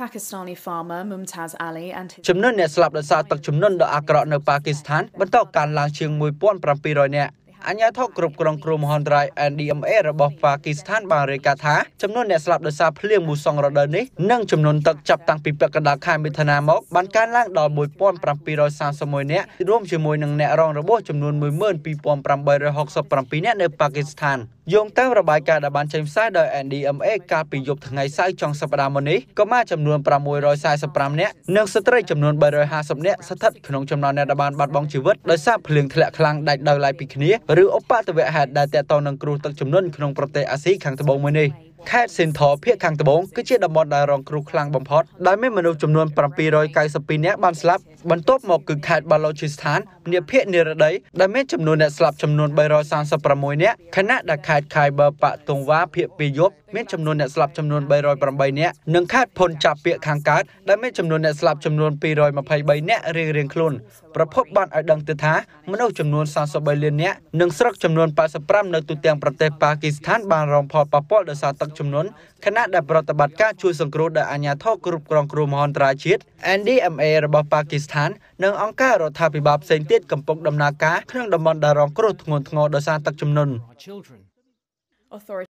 Pakistani farmer Mumtaz Ali and ចំនួនអ្នកស្លាប់ដោយសារទឹកជំនន់ដ៏អាក្រក់នៅប៉ាគីស្ថានបន្តកើនឡើងជាង1700នាក់អញ្ញាធិគ្រប់គ្រងគ្រោះមហន្តរាយ NDMA របស់ប៉ាគីស្ថានបានរាយការណ៍ថាចំនួនអ្នកស្លាប់ដោយសារភ្លៀងមូសុងរដូវនេះនិងចំនួនទឹកចាប់តាំងពីពាក់កណ្ដាលខែមិថុនាមកបានកើនឡើងដល់1731នាក់រួមជាមួយនឹងអ្នករងរបួសចំនួន12867នាក់នៅប៉ាគីស្ថាន។យោងតាមរបាយការណ៍ដែលបានចេញផ្សាយដោយ NDMA កាលពីយប់ថ្ងៃសៅរ៍ចុងសប្តាហ៍មុននេះកុមារចំនួន645នាក់និងស្ត្រីចំនួន350នាក់ស្ថិតក្នុងចំណោមអ្នកដែលបានបាត់បង់ជីវិតដោយសារភ្លៀងធ្លាក់ខ្លាំងដាច់ដោយឡែកពីគ្នាឬឧបទ្ទវហេតុដែលទាក់ទងនឹងគ្រោះទឹកជំនន់ក្នុងប្រទេសអាស៊ីខាងត្បូងមួយនេះ។ខេត្តសិនធរភៀកខាងត្បូងគឺជាតំបន់ដែលរងគ្រោះខ្លាំងបំផុតដោយមានមនុស្សចំនួន792នាក់បានស្លាប់បន្ទាប់មកគឺខេត្តបាឡូឈីស្ថាននាភៀកនិរដីដែលមានចំនួនអ្នកស្លាប់ចំនួន336នាក់ខណៈដែលខេត្តខៃបឺប៉ាក់តុងវ៉ាភៀកពីយប់មានចំនួនអ្នកស្លាប់ចំនួន308នាក់និងខេត្តផុនចាពាកខាងកើតដែលមានចំនួនអ្នកស្លាប់ចំនួន223នាក់រៀងៗខ្លួនប្រភពបានឲ្យដឹងទៅថាមនុស្សចំនួន33លាននាក់និងស្រុកចំនួន85នៅទូទាំងប្រទេសប៉ាគីស្ថានបានរងផលប៉ះពាល់ដោយសារទឹកជំនន់ខណៈដែលប្រតិបត្តិការជួយសង្គ្រោះដោយអាជ្ញាធរគ្រប់គ្រងគ្រោះមហន្តរាយជាតិ NDMA របស់ប៉ាគីស្ថាននិងអង្គការរដ្ឋាភិបាលផ្សេងទៀតកំពុងដំណើរការក្នុងតំបន់ដែលរងគ្រោះធ្ងន់ធ្ងរដោយសារទឹកជំនន់